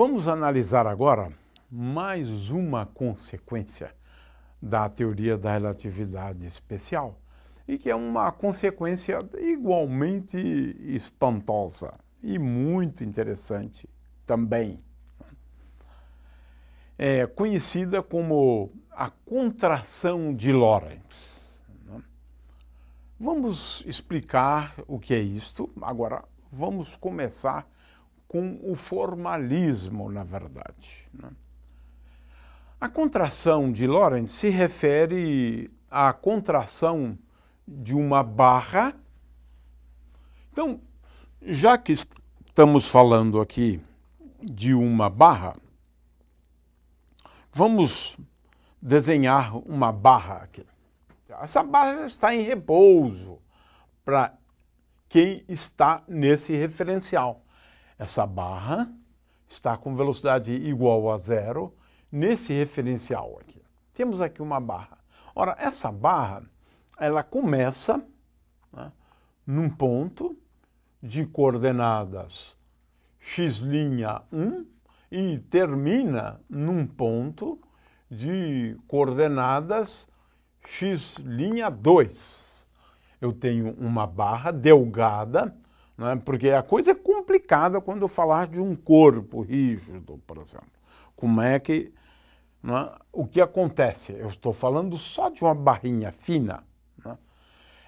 Vamos analisar agora mais uma consequência da teoria da relatividade especial e que é uma consequência igualmente espantosa e muito interessante também. É conhecida como a contração de Lorentz. Vamos explicar o que é isto. Agora, vamos começar com o formalismo, na verdade. Né? A contração de Lorentz se refere à contração de uma barra. Então, já que estamos falando aqui de uma barra, vamos desenhar uma barra aqui. Essa barra está em repouso para quem está nesse referencial. Essa barra está com velocidade igual a zero nesse referencial aqui. Temos aqui uma barra. Ora, essa barra, ela começa né, num ponto de coordenadas x'1 e termina num ponto de coordenadas x'2. Eu tenho uma barra delgada né? porque a coisa é complicada quando eu falar de um corpo rígido, por exemplo. Como é que... Né? O que acontece? Eu estou falando só de uma barrinha fina. Né?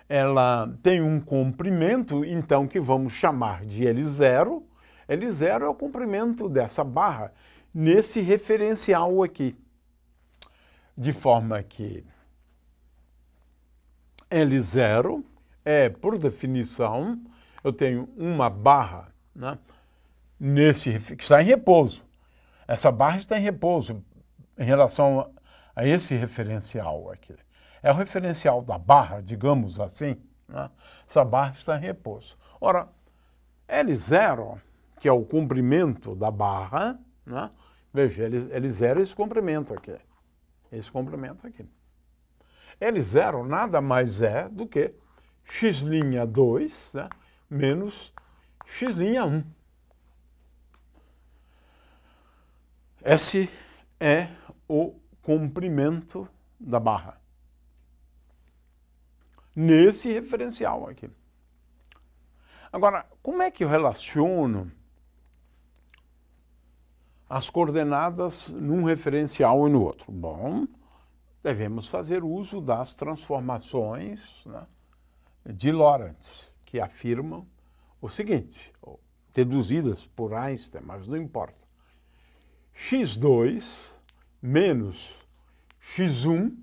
Ela tem um comprimento, então, que vamos chamar de L0. L0 é o comprimento dessa barra nesse referencial aqui. De forma que L0 é, por definição, eu tenho uma barra né, nesse, que está em repouso. Essa barra está em repouso em relação a, a esse referencial aqui. É o referencial da barra, digamos assim. Né? Essa barra está em repouso. Ora, L0, que é o comprimento da barra, né? veja, L0 é esse comprimento aqui. Esse comprimento aqui. L0 nada mais é do que x' né? menos x'1. Esse é o comprimento da barra. Nesse referencial aqui. Agora, como é que eu relaciono as coordenadas num referencial e no outro? Bom, devemos fazer uso das transformações né, de Lorentz que afirmam o seguinte, deduzidas por Einstein, mas não importa. x2 menos x1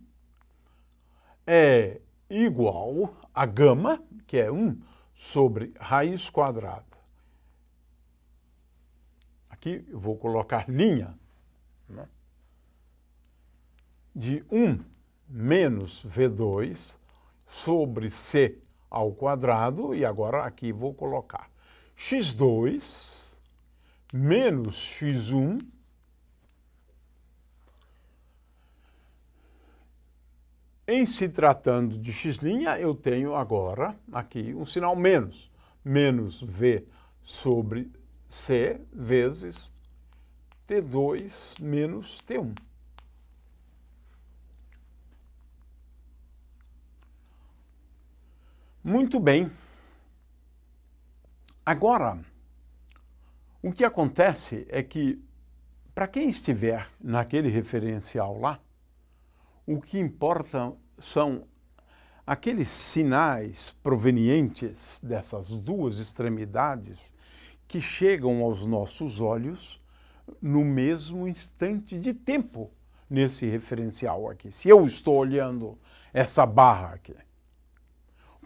é igual a gama, que é 1, sobre raiz quadrada. Aqui eu vou colocar linha né? de 1 menos V2 sobre C ao quadrado e agora aqui vou colocar x2 menos x1 Em se tratando de x', eu tenho agora aqui um sinal menos, menos v sobre c vezes t2 menos t1. Muito bem. Agora, o que acontece é que, para quem estiver naquele referencial lá, o que importa são aqueles sinais provenientes dessas duas extremidades que chegam aos nossos olhos no mesmo instante de tempo nesse referencial aqui. Se eu estou olhando essa barra aqui,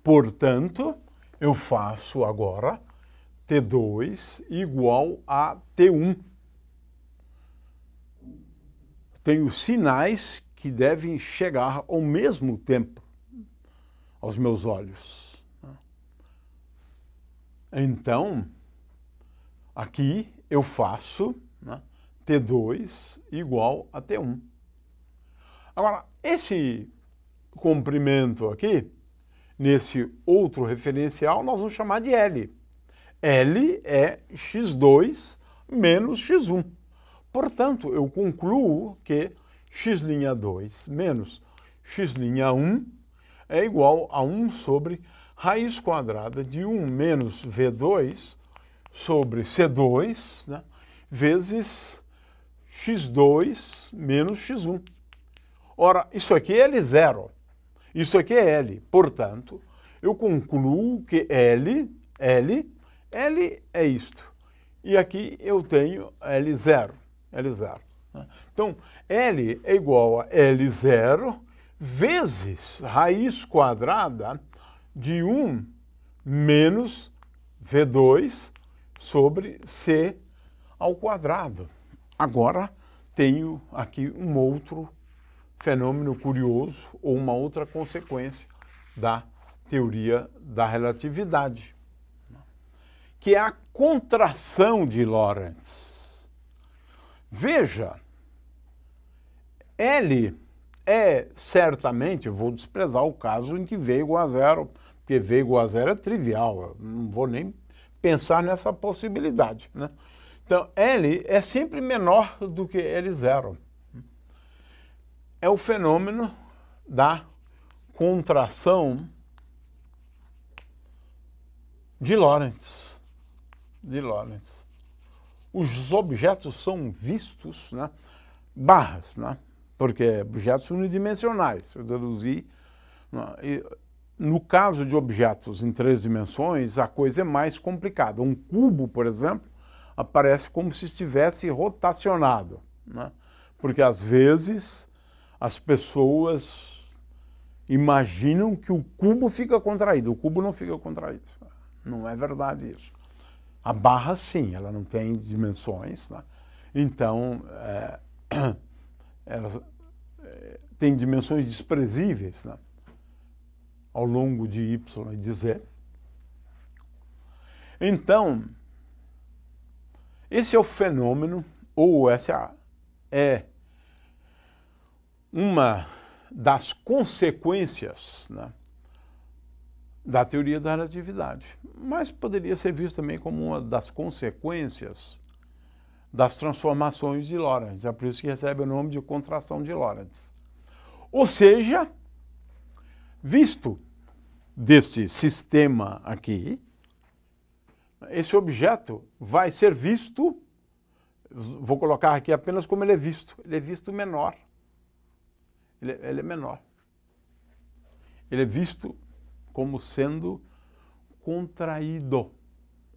Portanto, eu faço agora T2 igual a T1. Tenho sinais que devem chegar ao mesmo tempo aos meus olhos. Então, aqui eu faço né, T2 igual a T1. Agora, esse comprimento aqui, nesse outro referencial, nós vamos chamar de L. L é x2 menos x1. Portanto, eu concluo que x'2 menos x'1 é igual a 1 sobre raiz quadrada de 1 menos v2 sobre c2 né, vezes x2 menos x1. Ora, isso aqui é L0. Isso aqui é L. Portanto, eu concluo que L, L, L é isto. E aqui eu tenho L0, L0. Né? Então, L é igual a L0 vezes raiz quadrada de 1 menos V2 sobre C ao quadrado. Agora, tenho aqui um outro fenômeno curioso ou uma outra consequência da teoria da relatividade, que é a contração de Lorentz. Veja, L é certamente, vou desprezar o caso em que V igual a zero, porque V igual a zero é trivial, não vou nem pensar nessa possibilidade. Né? Então, L é sempre menor do que L zero é o fenômeno da contração de Lorentz. De Lorentz. Os objetos são vistos, né, barras, né, porque objetos unidimensionais, eu deduzi. Né? No caso de objetos em três dimensões, a coisa é mais complicada. Um cubo, por exemplo, aparece como se estivesse rotacionado, né, porque às vezes as pessoas imaginam que o cubo fica contraído. O cubo não fica contraído. Não é verdade isso. A barra, sim, ela não tem dimensões. Né? Então, é, ela é, tem dimensões desprezíveis né? ao longo de Y e de Z. Então, esse é o fenômeno, ou essa é, é uma das consequências né, da teoria da relatividade, mas poderia ser visto também como uma das consequências das transformações de Lorentz. É por isso que recebe o nome de contração de Lorentz. Ou seja, visto desse sistema aqui, esse objeto vai ser visto, vou colocar aqui apenas como ele é visto, ele é visto menor ele, é, ele é menor. Ele é visto como sendo contraído.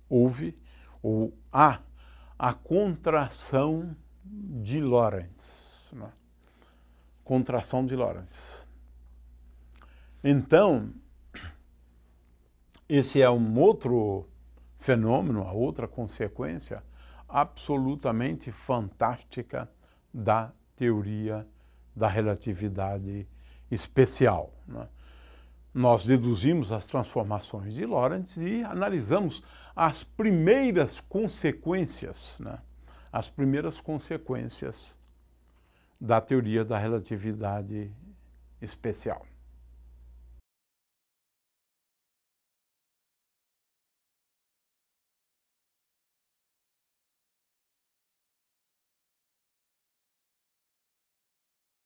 Houve, ou há, a, a contração de Lorentz. Né? Contração de Lorentz. Então, esse é um outro fenômeno, a outra consequência absolutamente fantástica da teoria da relatividade especial. Né? Nós deduzimos as transformações de Lorentz e analisamos as primeiras consequências, né? as primeiras consequências da teoria da relatividade especial.